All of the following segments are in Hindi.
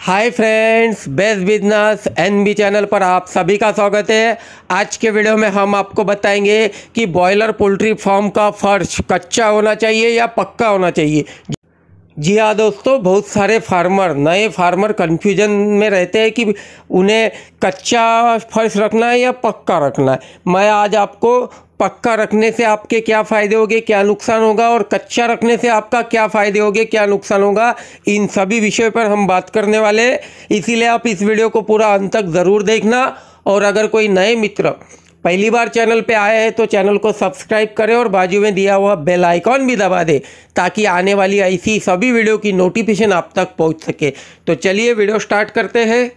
हाय friends best business NB channel पर आप सभी का स्वागत है आज के वीडियो में हम आपको बताएंगे कि बॉयलर पोल्ट्री फार्म का फर्श कच्चा होना चाहिए या पक्का होना चाहिए जी हाँ दोस्तों बहुत सारे फार्मर नए फार्मर कन्फ्यूजन में रहते हैं कि उन्हें कच्चा फर्श रखना है या पक्का रखना है मैं आज आपको पक्का रखने से आपके क्या फ़ायदे होंगे क्या नुकसान होगा और कच्चा रखने से आपका क्या फ़ायदे होंगे क्या नुकसान होगा इन सभी विषय पर हम बात करने वाले हैं इसीलिए आप इस वीडियो को पूरा अंत तक ज़रूर देखना और अगर कोई नए मित्र पहली बार चैनल पे आए हैं तो चैनल को सब्सक्राइब करें और बाजू में दिया हुआ बेल आइकॉन भी दबा दें ताकि आने वाली ऐसी सभी वीडियो की नोटिफिकेशन आप तक पहुंच सके तो चलिए वीडियो स्टार्ट करते हैं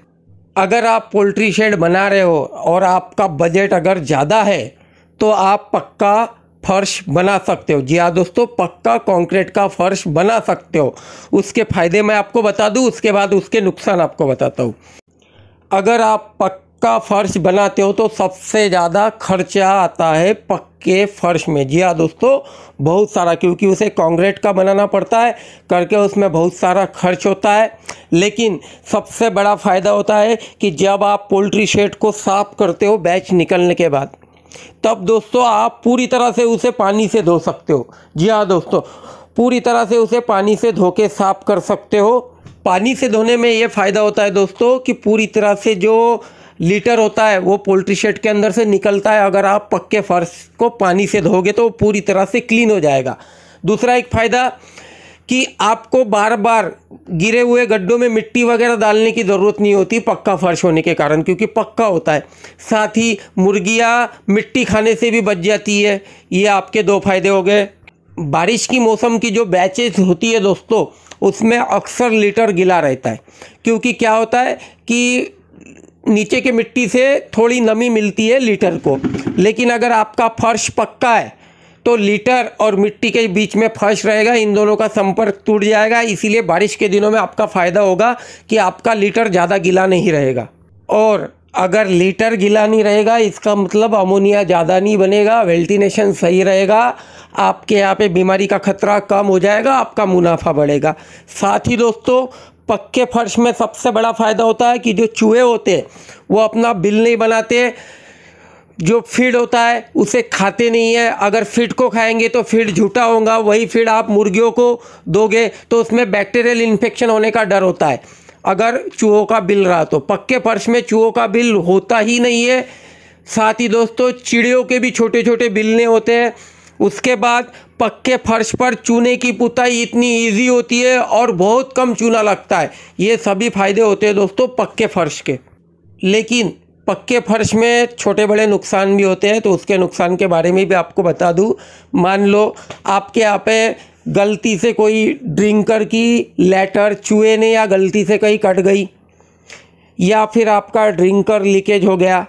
अगर आप पोल्ट्री शेड बना रहे हो और आपका बजट अगर ज़्यादा है तो आप पक्का फर्श बना सकते हो जी हाँ दोस्तों पक्का कंक्रीट का फर्श बना सकते हो उसके फ़ायदे मैं आपको बता दूँ उसके बाद उसके नुकसान आपको बताता हूँ अगर आप पक्का फ़र्श बनाते हो तो सबसे ज़्यादा खर्चा आता है पक्के फ़र्श में जी हाँ दोस्तों बहुत सारा क्योंकि उसे कंक्रीट का बनाना पड़ता है करके उसमें बहुत सारा खर्च होता है लेकिन सबसे बड़ा फ़ायदा होता है कि जब आप पोल्ट्री शेड को साफ़ करते हो बैच निकलने के बाद तब दोस्तों आप पूरी तरह से उसे पानी से धो सकते हो जी हाँ दोस्तों पूरी तरह से उसे पानी से धो के साफ कर सकते हो पानी से धोने में ये फ़ायदा होता है दोस्तों कि पूरी तरह से जो लीटर होता है वो पोल्ट्री शेड के अंदर से निकलता है अगर आप पक्के फर्श को पानी से धोगे तो वो पूरी तरह से क्लीन हो जाएगा दूसरा एक फ़ायदा कि आपको बार बार गिरे हुए गड्ढों में मिट्टी वगैरह डालने की ज़रूरत नहीं होती पक्का फर्श होने के कारण क्योंकि पक्का होता है साथ ही मुर्गियाँ मिट्टी खाने से भी बच जाती है ये आपके दो फायदे हो गए बारिश की मौसम की जो बैचेस होती है दोस्तों उसमें अक्सर लीटर गिला रहता है क्योंकि क्या होता है कि नीचे के मिट्टी से थोड़ी नमी मिलती है लीटर को लेकिन अगर आपका फर्श पक्का है तो लीटर और मिट्टी के बीच में फर्श रहेगा इन दोनों का संपर्क टूट जाएगा इसीलिए बारिश के दिनों में आपका फ़ायदा होगा कि आपका लीटर ज़्यादा गीला नहीं रहेगा और अगर लीटर गीला नहीं रहेगा इसका मतलब अमोनिया ज़्यादा नहीं बनेगा वेल्टिनेशन सही रहेगा आपके यहाँ पे बीमारी का खतरा कम हो जाएगा आपका मुनाफा बढ़ेगा साथ ही दोस्तों पक्के फर्श में सबसे बड़ा फ़ायदा होता है कि जो चूहे होते हैं वो अपना बिल नहीं बनाते जो फीड होता है उसे खाते नहीं है अगर फीड को खाएंगे तो फीड झूठा होगा वही फीड आप मुर्गियों को दोगे तो उसमें बैक्टीरियल इन्फेक्शन होने का डर होता है अगर चूहों का बिल रहा तो पक्के फर्श में चूहों का बिल होता ही नहीं है साथ ही दोस्तों चिड़ियों के भी छोटे छोटे बिलने होते हैं उसके बाद पक्के फर्श पर चूने की पुताई इतनी इजी होती है और बहुत कम चूना लगता है ये सभी फ़ायदे होते हैं दोस्तों पक्के फर्श के लेकिन पक्के फर्श में छोटे बड़े नुकसान भी होते हैं तो उसके नुकसान के बारे में भी आपको बता दूँ मान लो आपके यहाँ पे गलती से कोई ड्रिंकर की लेटर चूहे ने या गलती से कहीं कट गई या फिर आपका ड्रिंकर लीकेज हो गया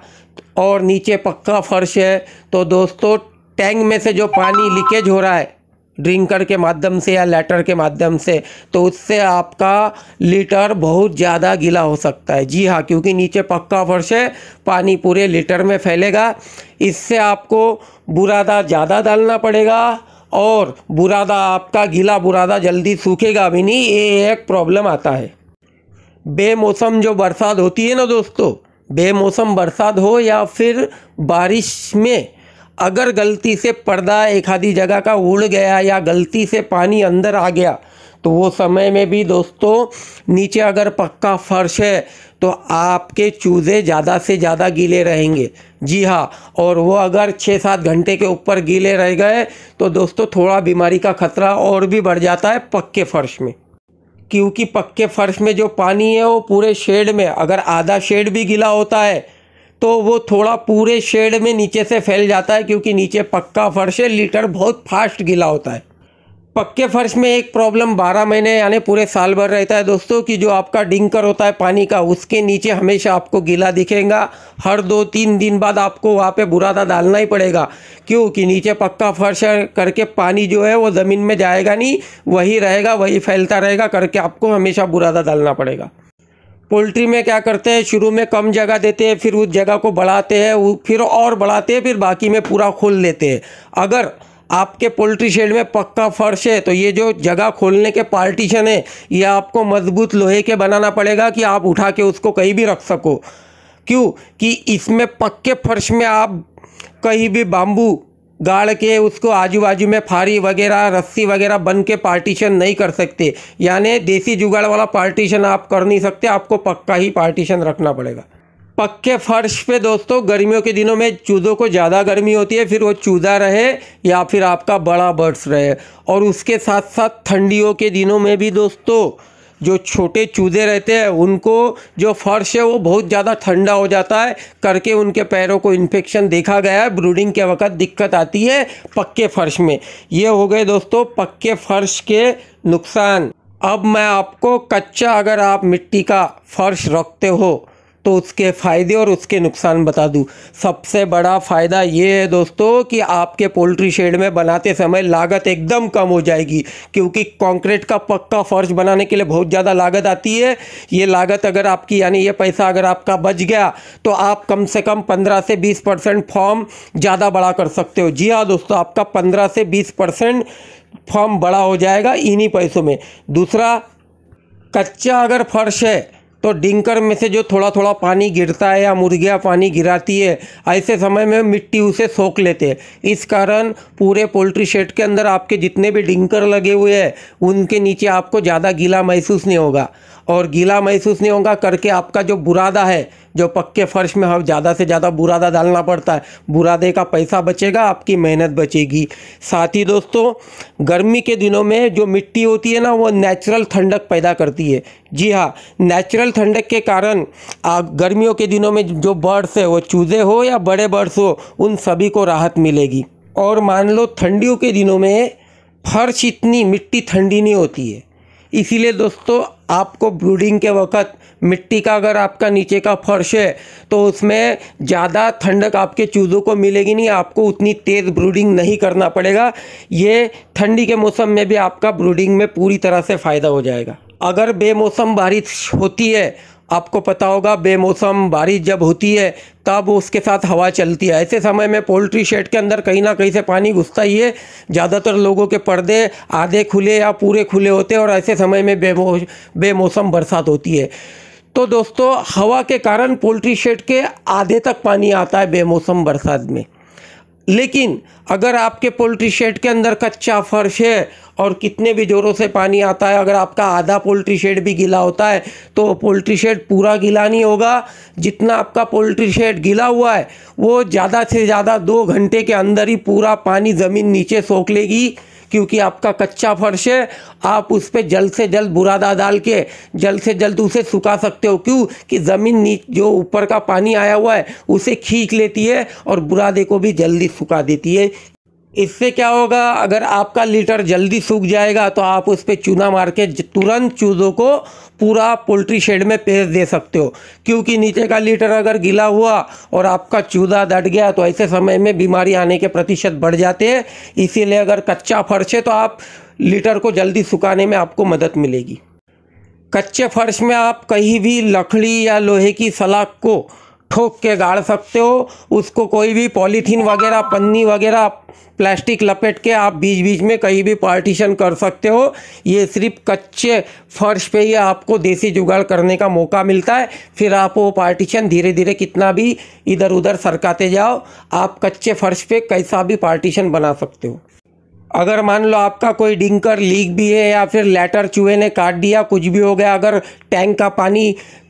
और नीचे पक्का फर्श है तो दोस्तों टैंक में से जो पानी लीकेज हो रहा है ड्रिंकर के माध्यम से या लेटर के माध्यम से तो उससे आपका लीटर बहुत ज़्यादा गीला हो सकता है जी हाँ क्योंकि नीचे पक्का फर्श है पानी पूरे लीटर में फैलेगा इससे आपको बुरादा ज़्यादा डालना पड़ेगा और बुरादा आपका गीला बुरादा जल्दी सूखेगा भी नहीं ये एक प्रॉब्लम आता है बेमौसम जो बरसात होती है ना दोस्तों बेमौसम बरसात हो या फिर बारिश में अगर गलती से पर्दा एक आधी जगह का उड़ गया या गलती से पानी अंदर आ गया तो वो समय में भी दोस्तों नीचे अगर पक्का फर्श है तो आपके चूज़े ज़्यादा से ज़्यादा गीले रहेंगे जी हाँ और वो अगर छः सात घंटे के ऊपर गीले रह गए तो दोस्तों थोड़ा बीमारी का खतरा और भी बढ़ जाता है पक्के फ़र्श में क्योंकि पक्के फ़र्श में जो पानी है वो पूरे शेड में अगर आधा शेड भी गीला होता है तो वो थोड़ा पूरे शेड में नीचे से फैल जाता है क्योंकि नीचे पक्का फर्श है लीटर बहुत फास्ट गीला होता है पक्के फर्श में एक प्रॉब्लम बारह महीने यानी पूरे साल भर रहता है दोस्तों कि जो आपका डिंकर होता है पानी का उसके नीचे हमेशा आपको गीला दिखेगा हर दो तीन दिन बाद आपको वहाँ पे बुरादा डालना ही पड़ेगा क्योंकि नीचे पक्का फर्श करके पानी जो है वो ज़मीन में जाएगा नहीं वही रहेगा वही फैलता रहेगा करके आपको हमेशा बुरादा डालना पड़ेगा पोल्ट्री में क्या करते हैं शुरू में कम जगह देते हैं फिर उस जगह को बढ़ाते हैं फिर और बढ़ाते हैं फिर बाकी में पूरा खोल देते हैं अगर आपके पोल्ट्री शेड में पक्का फर्श है तो ये जो जगह खोलने के पार्टीशन है ये आपको मजबूत लोहे के बनाना पड़ेगा कि आप उठा के उसको कहीं भी रख सको क्यों कि इसमें पक्के फर्श में आप कहीं भी बाम्बू गाड़ के उसको आजू बाजू में फारी वगैरह रस्सी वगैरह बन के पार्टीशन नहीं कर सकते यानी देसी जुगाड़ वाला पार्टीशन आप कर नहीं सकते आपको पक्का ही पार्टीशन रखना पड़ेगा पक्के फर्श पे दोस्तों गर्मियों के दिनों में चूज़ों को ज़्यादा गर्मी होती है फिर वो चूज़ा रहे या फिर आपका बड़ा बर्ड्स रहे और उसके साथ साथ ठंडियों के दिनों में भी दोस्तों जो छोटे चूजे रहते हैं उनको जो फर्श है वो बहुत ज़्यादा ठंडा हो जाता है करके उनके पैरों को इन्फेक्शन देखा गया है ब्रूडिंग के वक्त दिक्कत आती है पक्के फर्श में ये हो गए दोस्तों पक्के फर्श के नुकसान अब मैं आपको कच्चा अगर आप मिट्टी का फर्श रखते हो तो उसके फ़ायदे और उसके नुकसान बता दूँ सबसे बड़ा फ़ायदा ये है दोस्तों कि आपके पोल्ट्री शेड में बनाते समय लागत एकदम कम हो जाएगी क्योंकि कंक्रीट का पक्का फर्श बनाने के लिए बहुत ज़्यादा लागत आती है ये लागत अगर आपकी यानी ये पैसा अगर आपका बच गया तो आप कम से कम पंद्रह से बीस परसेंट फॉर्म ज़्यादा बड़ा कर सकते हो जी हाँ दोस्तों आपका पंद्रह से बीस परसेंट फॉर्म बड़ा हो जाएगा इन्हीं पैसों में दूसरा कच्चा अगर फर्श है तो डिंकर में से जो थोड़ा थोड़ा पानी गिरता है या मुर्गियाँ पानी गिराती है ऐसे समय में मिट्टी उसे सोख लेते हैं इस कारण पूरे पोल्ट्री शेड के अंदर आपके जितने भी डिंकर लगे हुए हैं उनके नीचे आपको ज़्यादा गीला महसूस नहीं होगा और गीला महसूस नहीं होगा करके आपका जो बुरादा है जो पक्के फर्श में हम ज़्यादा से ज़्यादा बुरादा डालना पड़ता है बुरादे का पैसा बचेगा आपकी मेहनत बचेगी साथ ही दोस्तों गर्मी के दिनों में जो मिट्टी होती है ना वो नेचुरल ठंडक पैदा करती है जी हाँ नेचुरल ठंडक के कारण आप गर्मियों के दिनों में जो बर्ड्स है वो चूज़े हो या बड़े बर्ड्स हो उन सभी को राहत मिलेगी और मान लो ठंडियों के दिनों में फर्श इतनी मिट्टी ठंडी नहीं होती है इसीलिए दोस्तों आपको ब्रूडिंग के वक़्त मिट्टी का अगर आपका नीचे का फर्श है तो उसमें ज़्यादा ठंडक आपके चूज़ों को मिलेगी नहीं आपको उतनी तेज़ ब्रूडिंग नहीं करना पड़ेगा ये ठंडी के मौसम में भी आपका ब्रूडिंग में पूरी तरह से फ़ायदा हो जाएगा अगर बेमौसम बारिश होती है आपको पता होगा बेमौसम बारिश जब होती है तब उसके साथ हवा चलती है ऐसे समय में पोल्ट्री शेड के अंदर कहीं ना कहीं से पानी घुसता ही है ज़्यादातर लोगों के पर्दे आधे खुले या पूरे खुले होते हैं और ऐसे समय में बेमौसम बरसात होती है तो दोस्तों हवा के कारण पोल्ट्री शेड के आधे तक पानी आता है बेमौसम बरसात में लेकिन अगर आपके पोल्ट्री शेड के अंदर कच्चा फर्श है और कितने भी ज़ोरों से पानी आता है अगर आपका आधा पोल्ट्री शेड भी गीला होता है तो पोल्ट्री शेड पूरा गीला नहीं होगा जितना आपका पोल्ट्री शेड गीला हुआ है वो ज़्यादा से ज़्यादा दो घंटे के अंदर ही पूरा पानी ज़मीन नीचे सोख लेगी क्योंकि आपका कच्चा फर्श है आप उस पर जल्द से जल्द बुरादा डाल के जल्द से जल्द उसे सुखा सकते हो क्यों कि ज़मीन नीच जो ऊपर का पानी आया हुआ है उसे खींच लेती है और बुरादे को भी जल्दी सुखा देती है इससे क्या होगा अगर आपका लीटर जल्दी सूख जाएगा तो आप उस पर चूना मार के तुरंत चूज़ों को पूरा पोल्ट्री शेड में पेश दे सकते हो क्योंकि नीचे का लीटर अगर गीला हुआ और आपका चूजा दट गया तो ऐसे समय में बीमारी आने के प्रतिशत बढ़ जाते हैं इसीलिए अगर कच्चा फर्श है तो आप लीटर को जल्दी सुखाने में आपको मदद मिलेगी कच्चे फर्श में आप कहीं भी लकड़ी या लोहे की सलाख को ठोक के गाड़ सकते हो उसको कोई भी पॉलीथीन वगैरह पन्नी वगैरह प्लास्टिक लपेट के आप बीच बीच में कहीं भी पार्टीशन कर सकते हो ये सिर्फ कच्चे फर्श पे ही आपको देसी जुगाड़ करने का मौका मिलता है फिर आप वो पार्टीशन धीरे धीरे कितना भी इधर उधर सरकाते जाओ आप कच्चे फर्श पे कैसा भी पार्टीशन बना सकते हो अगर मान लो आपका कोई डिंकर लीक भी है या फिर लेटर चूहे ने काट दिया कुछ भी हो गया अगर टैंक का पानी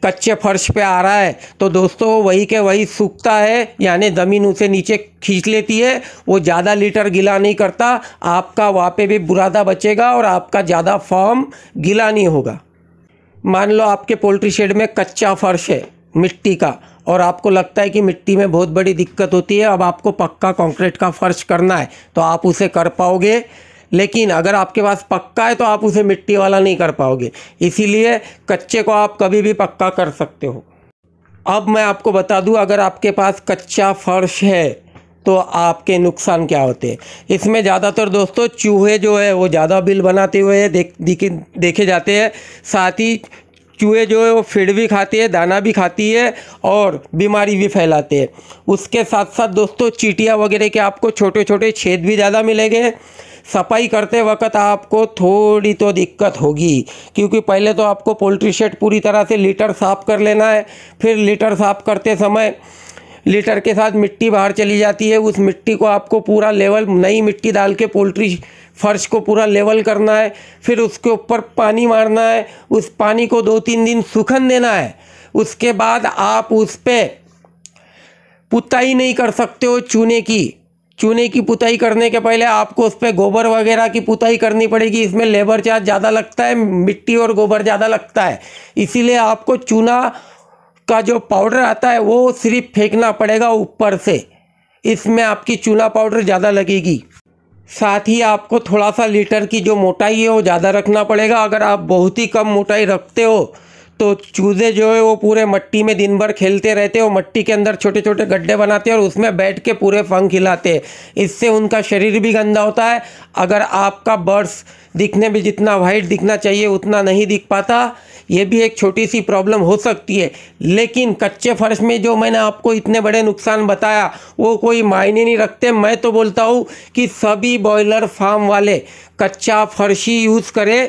कच्चे फर्श पे आ रहा है तो दोस्तों वही के वही सूखता है यानी ज़मीन उसे नीचे खींच लेती है वो ज़्यादा लीटर गीला नहीं करता आपका वहाँ पे भी बुरादा बचेगा और आपका ज़्यादा फॉर्म गीला नहीं होगा मान लो आपके पोल्ट्री शेड में कच्चा फर्श है मिट्टी का और आपको लगता है कि मिट्टी में बहुत बड़ी दिक्कत होती है अब आपको पक्का कंक्रीट का फर्श करना है तो आप उसे कर पाओगे लेकिन अगर आपके पास पक्का है तो आप उसे मिट्टी वाला नहीं कर पाओगे इसीलिए कच्चे को आप कभी भी पक्का कर सकते हो अब मैं आपको बता दूं अगर आपके पास कच्चा फर्श है तो आपके नुकसान क्या होते हैं इसमें ज़्यादातर दोस्तों चूहे जो है वो ज़्यादा बिल बनाते हुए देख देखे जाते हैं साथ ही चूहे जो है वो फीड भी खाती है दाना भी खाती है और बीमारी भी फैलाते हैं उसके साथ साथ दोस्तों चीटियाँ वगैरह के आपको छोटे छोटे छेद भी ज़्यादा मिलेंगे सफाई करते वक्त आपको थोड़ी तो दिक्कत होगी क्योंकि पहले तो आपको पोल्ट्री शेड पूरी तरह से लीटर साफ़ कर लेना है फिर लीटर साफ़ करते समय लीटर के साथ मिट्टी बाहर चली जाती है उस मिट्टी को आपको पूरा लेवल नई मिट्टी डाल के पोल्ट्री फर्श को पूरा लेवल करना है फिर उसके ऊपर पानी मारना है उस पानी को दो तीन दिन सूखन देना है उसके बाद आप उस पर पुताई नहीं कर सकते हो चूने की चूने की पुताई करने के पहले आपको उस पर गोबर वगैरह की पुताई करनी पड़ेगी इसमें लेबर चार्ज ज़्यादा लगता है मिट्टी और गोबर ज़्यादा लगता है इसीलिए आपको चूना का जो पाउडर आता है वो सिर्फ फेंकना पड़ेगा ऊपर से इसमें आपकी चूना पाउडर ज़्यादा लगेगी साथ ही आपको थोड़ा सा लीटर की जो मोटाई है वो ज़्यादा रखना पड़ेगा अगर आप बहुत ही कम मोटाई रखते हो तो चूज़े जो है वो पूरे मट्टी में दिन भर खेलते रहते और मट्टी के अंदर छोटे छोटे गड्ढे बनाते हैं और उसमें बैठ के पूरे फंक हिलाते हैं इससे उनका शरीर भी गंदा होता है अगर आपका बर्ड्स दिखने में जितना वाइट दिखना चाहिए उतना नहीं दिख पाता ये भी एक छोटी सी प्रॉब्लम हो सकती है लेकिन कच्चे फर्श में जो मैंने आपको इतने बड़े नुकसान बताया वो कोई मायने नहीं रखते मैं तो बोलता हूँ कि सभी बॉयलर फार्म वाले कच्चा फर्श ही यूज़ करें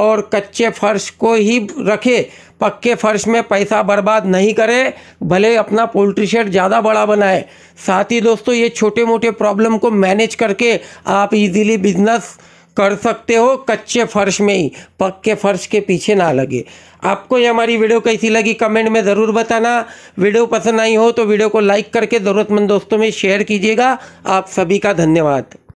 और कच्चे फर्श को ही रखें पक्के फर्श में पैसा बर्बाद नहीं करें भले अपना पोल्ट्री शेड ज़्यादा बड़ा बनाए साथ ही दोस्तों ये छोटे मोटे प्रॉब्लम को मैनेज करके आप इजीली बिजनेस कर सकते हो कच्चे फर्श में ही पक्के फर्श के पीछे ना लगे आपको ये हमारी वीडियो कैसी लगी कमेंट में ज़रूर बताना वीडियो पसंद आई हो तो वीडियो को लाइक करके ज़रूरतमंद दोस्तों में शेयर कीजिएगा आप सभी का धन्यवाद